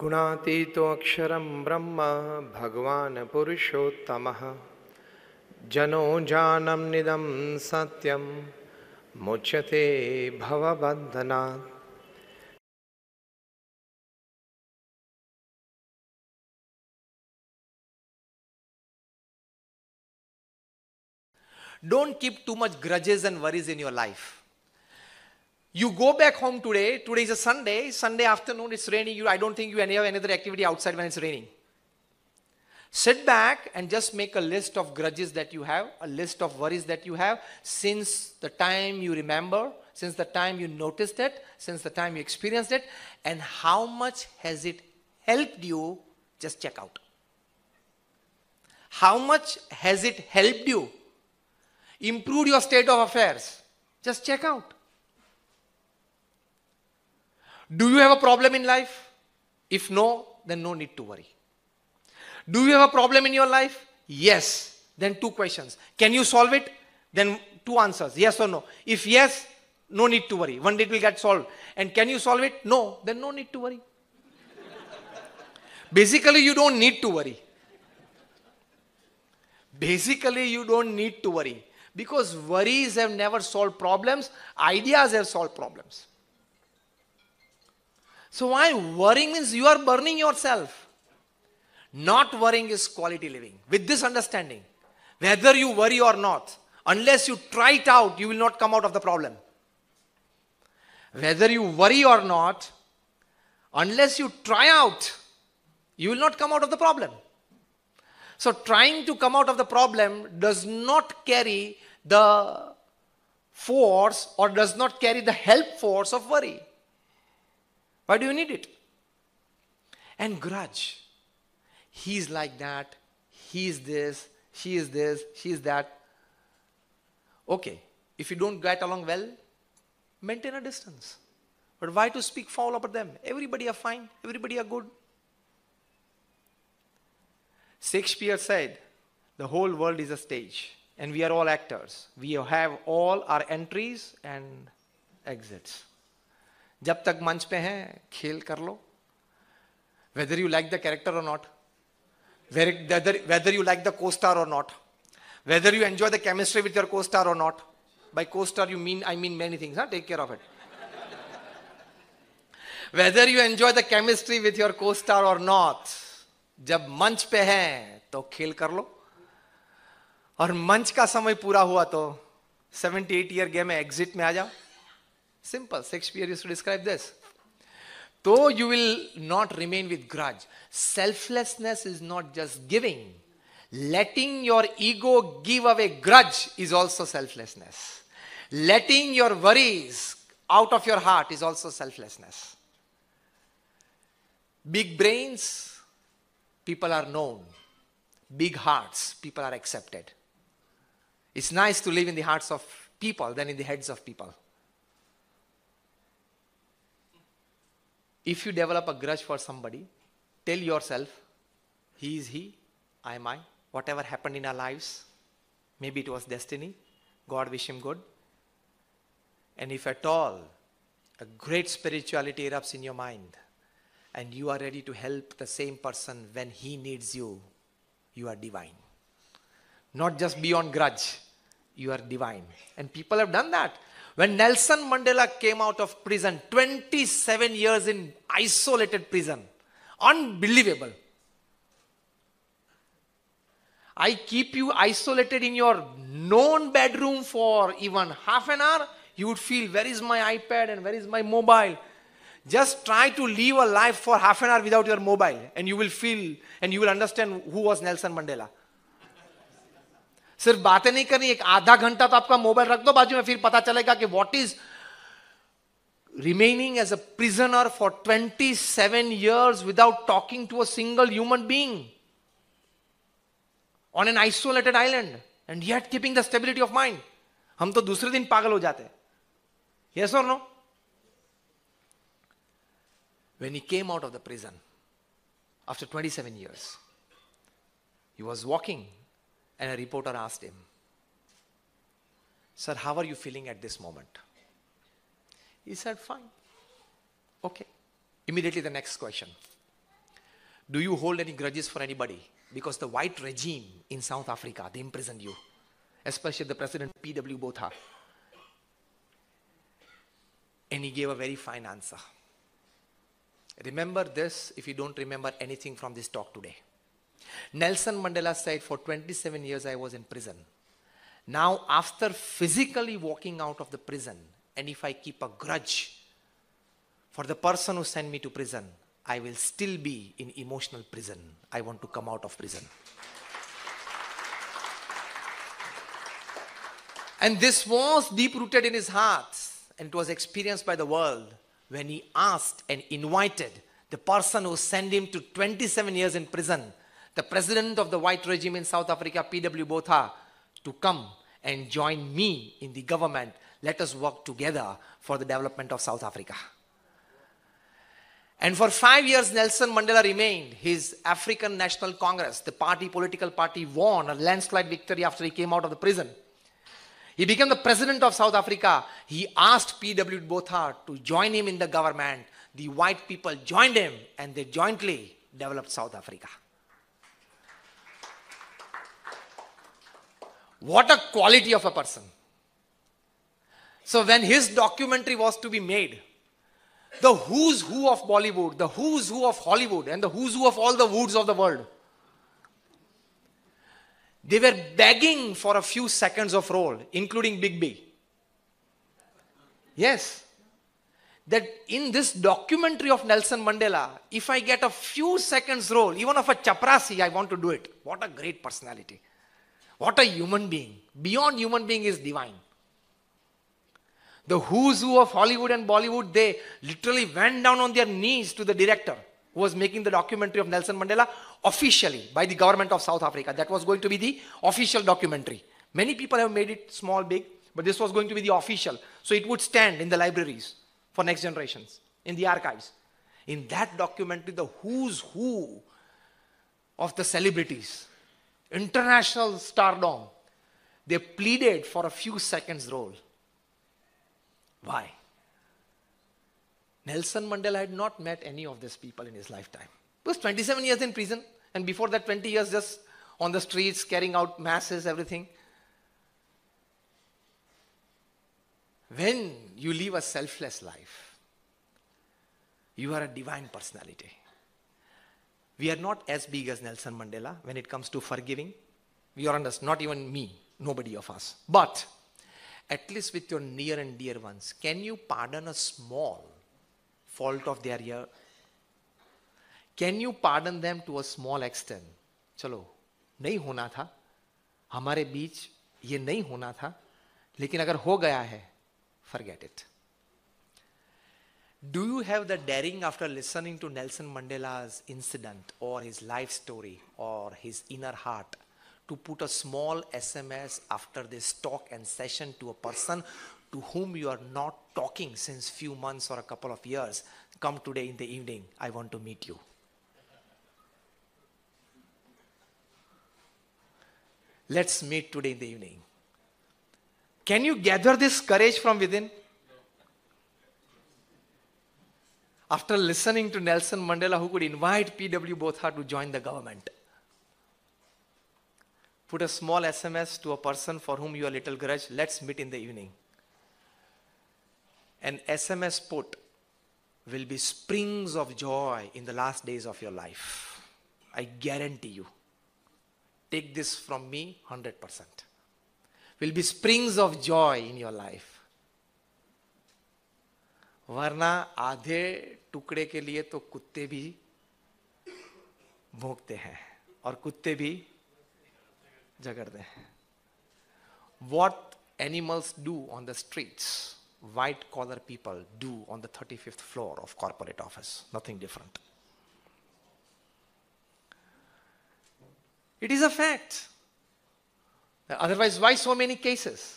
गुणातीतोऽक्षरं ब्रह्म भगवान पुरुषोत्तम जनो जानम निदम सत्यम मुच्यते भवबंधना Don't keep too much grudges and worries in your life. You go back home today. Today is a Sunday. Sunday afternoon, it's raining. You, I don't think you have any other activity outside when it's raining. Sit back and just make a list of grudges that you have, a list of worries that you have since the time you remember, since the time you noticed it, since the time you experienced it, and how much has it helped you? Just check out. How much has it helped you? Improved your state of affairs? Just check out. Do you have a problem in life? If no, then no need to worry. Do you have a problem in your life? Yes. Then two questions. Can you solve it? Then two answers yes or no. If yes, no need to worry. One day it will get solved. And can you solve it? No. Then no need to worry. Basically, you don't need to worry. Basically, you don't need to worry because worries have never solved problems, ideas have solved problems. So why worrying means you are burning yourself. Not worrying is quality living. With this understanding, whether you worry or not, unless you try it out, you will not come out of the problem. Whether you worry or not, unless you try out, you will not come out of the problem. So, trying to come out of the problem does not carry the force or does not carry the help force of worry. Why do you need it? And grudge. He's like that, he's this, she is this, she is that. Okay, if you don't get along well, maintain a distance. But why to speak foul about them? Everybody are fine, everybody are good. Shakespeare said, The whole world is a stage, and we are all actors. We have all our entries and exits. जब तक मंच पे हैं खेल कर लो whether you like the character और not whether you like the costar और not whether you enjoy the chemistry with your costar और not by costar you mean I mean many things ना take care of it whether you enjoy the chemistry with your co और or जब मंच पे हैं तो खेल कर लो और मंच का समय पूरा हुआ तो seventy eight year game exit में आ जाओ Simple. Shakespeare used to describe this. Though you will not remain with grudge, selflessness is not just giving. Letting your ego give away grudge is also selflessness. Letting your worries out of your heart is also selflessness. Big brains, people are known. Big hearts, people are accepted. It's nice to live in the hearts of people than in the heads of people. If you develop a grudge for somebody, tell yourself, he is he, I am I. Whatever happened in our lives, maybe it was destiny. God wish him good. And if at all a great spirituality erupts in your mind and you are ready to help the same person when he needs you, you are divine. Not just beyond grudge, you are divine. And people have done that. When Nelson Mandela came out of prison, 27 years in isolated prison, unbelievable. I keep you isolated in your known bedroom for even half an hour, you would feel, where is my iPad and where is my mobile? Just try to live a life for half an hour without your mobile, and you will feel and you will understand who was Nelson Mandela. सिर्फ बातें नहीं करनी एक आधा घंटा तो आपका mobile रख दो बाजू में फिर पता चलेगा कि what is remaining age a prisoner for twenty seven years without talking to a single human being on an isolated island and you hate keeping the stability of mind हम तो दूसरे दिन पागल हो जाते यस और no when he came out of the prison after twenty seven years he was walking And a reporter asked him, Sir, how are you feeling at this moment? He said, Fine. Okay. Immediately the next question Do you hold any grudges for anybody? Because the white regime in South Africa, they imprisoned you, especially the president P.W. Botha. And he gave a very fine answer. Remember this if you don't remember anything from this talk today. Nelson Mandela said, For 27 years I was in prison. Now, after physically walking out of the prison, and if I keep a grudge for the person who sent me to prison, I will still be in emotional prison. I want to come out of prison. And this was deep rooted in his heart, and it was experienced by the world when he asked and invited the person who sent him to 27 years in prison the president of the white regime in South Africa, P.W. Botha, to come and join me in the government. Let us work together for the development of South Africa. And for five years, Nelson Mandela remained his African National Congress. The party, political party, won a landslide victory after he came out of the prison. He became the president of South Africa. He asked P.W. Botha to join him in the government. The white people joined him and they jointly developed South Africa. What a quality of a person. So when his documentary was to be made, the who's who of Bollywood, the who's who of Hollywood, and the who's who of all the woods of the world. They were begging for a few seconds of role, including Big B. Yes. That in this documentary of Nelson Mandela, if I get a few seconds role, even of a chaprasi, I want to do it. What a great personality. What a human being. Beyond human being is divine. The who's who of Hollywood and Bollywood, they literally went down on their knees to the director who was making the documentary of Nelson Mandela officially by the government of South Africa. That was going to be the official documentary. Many people have made it small, big, but this was going to be the official. So it would stand in the libraries for next generations, in the archives. In that documentary, the who's who of the celebrities international stardom, they pleaded for a few seconds' role. Why? Nelson Mandela had not met any of these people in his lifetime. He was 27 years in prison, and before that, 20 years just on the streets, carrying out masses, everything. When you live a selfless life, you are a divine personality. We are not as big as Nelson Mandela when it comes to forgiving. We are us, not even me, nobody of us. But at least with your near and dear ones, can you pardon a small fault of their year? Can you pardon them to a small extent? Chalo, nahi hona tha. Hamare बीच ye nahi hona tha. Lekin agar ho gaya hai, forget it. Do you have the daring after listening to Nelson Mandela's incident or his life story or his inner heart to put a small SMS after this talk and session to a person to whom you are not talking since few months or a couple of years come today in the evening I want to meet you let's meet today in the evening can you gather this courage from within after listening to Nelson Mandela, who could invite P.W. Botha to join the government. Put a small SMS to a person for whom you are little grudge, let's meet in the evening. An SMS put will be springs of joy in the last days of your life. I guarantee you. Take this from me 100%. Will be springs of joy in your life. वरना आधे टुकड़े के लिए तो कुत्ते भी भोगते हैं और कुत्ते भी जगड़ते हैं what animals do on the street white collar people do on the thirty fifth floor of corporate office nothing different it is a fact otherwise why so many cases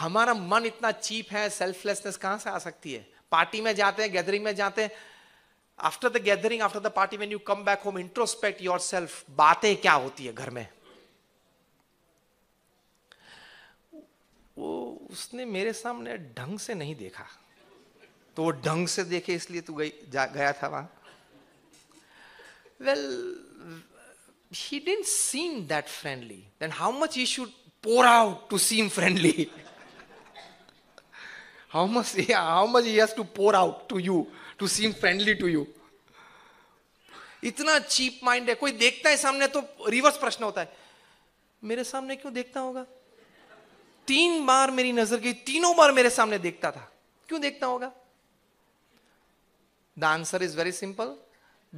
हमारा मन इतना चीप है सेल्फलेसनेस कहां से आ सकती है party में जाते हैं गैदरिंग में जाते हैं after the gathering after the party when you come back home introspect yourself बातें क्या होती है घर में वो उसने मेरे सामने ढंग से नहीं देखा तो वो ढंग से देखे इसलिए तू गई जा, गया था वहां well he didn't seem that friendly then how much you should pour out to seem friendly how much yeah, how much he has to pour out to you to seem friendly to you इतना cheap mind है कोई देखता है सामने तो reverse प्रश्न होता है मेरे सामने क्यों देखता होगा तीन बार मेरी नजर गई तीनों बार मेरे सामने देखता था क्यों देखता होगा the answer is very simple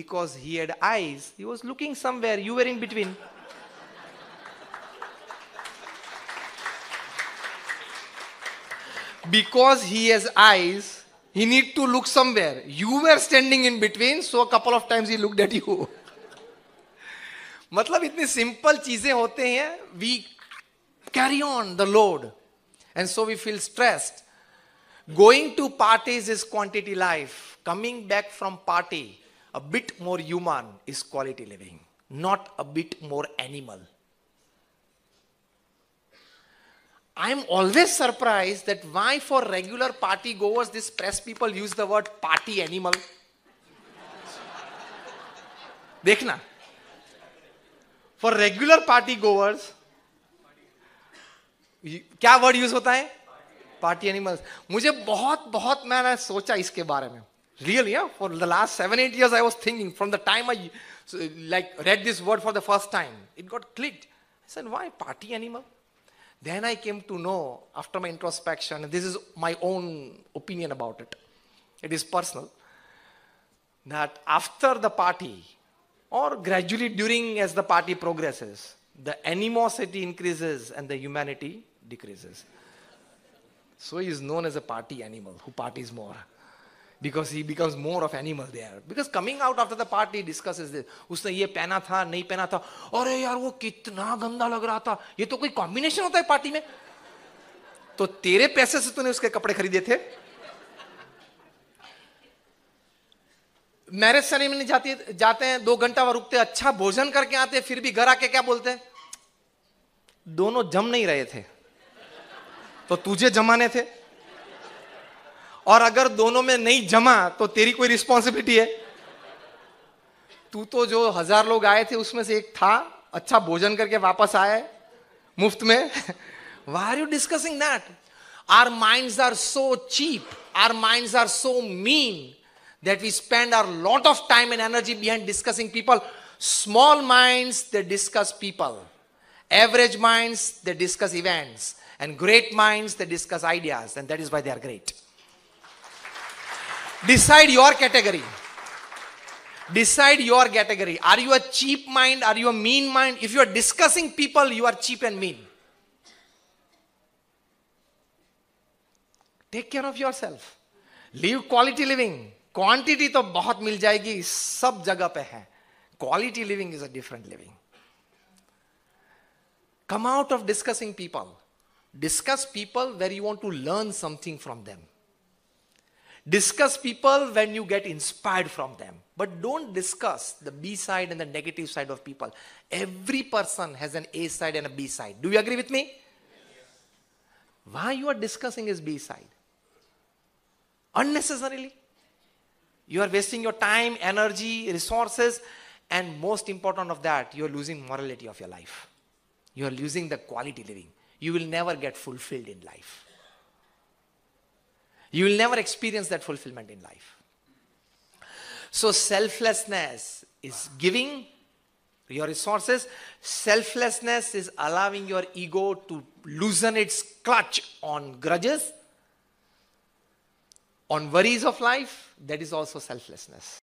because he had eyes he was looking somewhere you were in between because he has eyes, he need to look somewhere. You were standing in between, so a couple of times he looked at you. मतलब इतनी simple चीजें होते हैं we carry on the load and so we feel stressed going to parties is quantity life coming back from party a bit more human is quality living not a bit more animal I'm always surprised that why for regular party goers, this press people use the word party animal. Dekhna. For regular party goers, kya word use hota hai? Party animals. Mujhe bahut bahut maine socha iske baare mein. Really, For the last seven, eight years, I was thinking from the time I like read this word for the first time, it got clicked. I said, why party animal? Then I came to know after my introspection, and this is my own opinion about it, it is personal, that after the party, or gradually during as the party progresses, the animosity increases and the humanity decreases. So he is known as a party animal who parties more. Because he because more of animal they because coming out after the party discuss this उसने ये पहना था नहीं पहना था अरे यार वो कितना गंदा लग रहा था ये तो कोई कॉम्बिनेशन होता है पार्टी में तो तेरे पैसे से तूने उसके कपड़े खरीदे थे मैरिज सेरेमनी जाती जाते हैं दो घंटा वहां रुकते अच्छा भोजन करके आते फिर भी घर आके क्या बोलते हैं दोनों जम नहीं रहे थे तो तुझे जमाने थे और अगर दोनों में नहीं जमा तो तेरी कोई रिस्पॉन्सिबिलिटी है तू तो जो हजार लोग आए थे उसमें से एक था अच्छा भोजन करके वापस आए मुफ्त में why are you discussing that our mind are so cheap our mind are so mean that we spend a lot of time and energy behind discussing people small mind they discuss people average mind they discuss events and great mind they discuss ideas and that is why they are great decide your category. Decide your category. Are you a cheap mind? Are you a mean mind? If you are discussing people, you are cheap and mean. Take care of yourself. Leave quality living. Quantity to bahut mil jayegi sab jagah pe Quality living is a different living. Come out of discussing people. Discuss people where you want to learn something from them. Discuss people when you get inspired from them. But don't discuss the B side and the negative side of people. Every person has an A side and a B side. Do you agree with me? Yes. Why you are discussing his B side? Unnecessarily. You are wasting your time, energy, resources, and most important of that, you are losing morality of your life. You are losing the quality living. You will never get fulfilled in life. You will never experience that fulfillment in life. So, selflessness is giving your resources, selflessness is allowing your ego to loosen its clutch on grudges, on worries of life. That is also selflessness.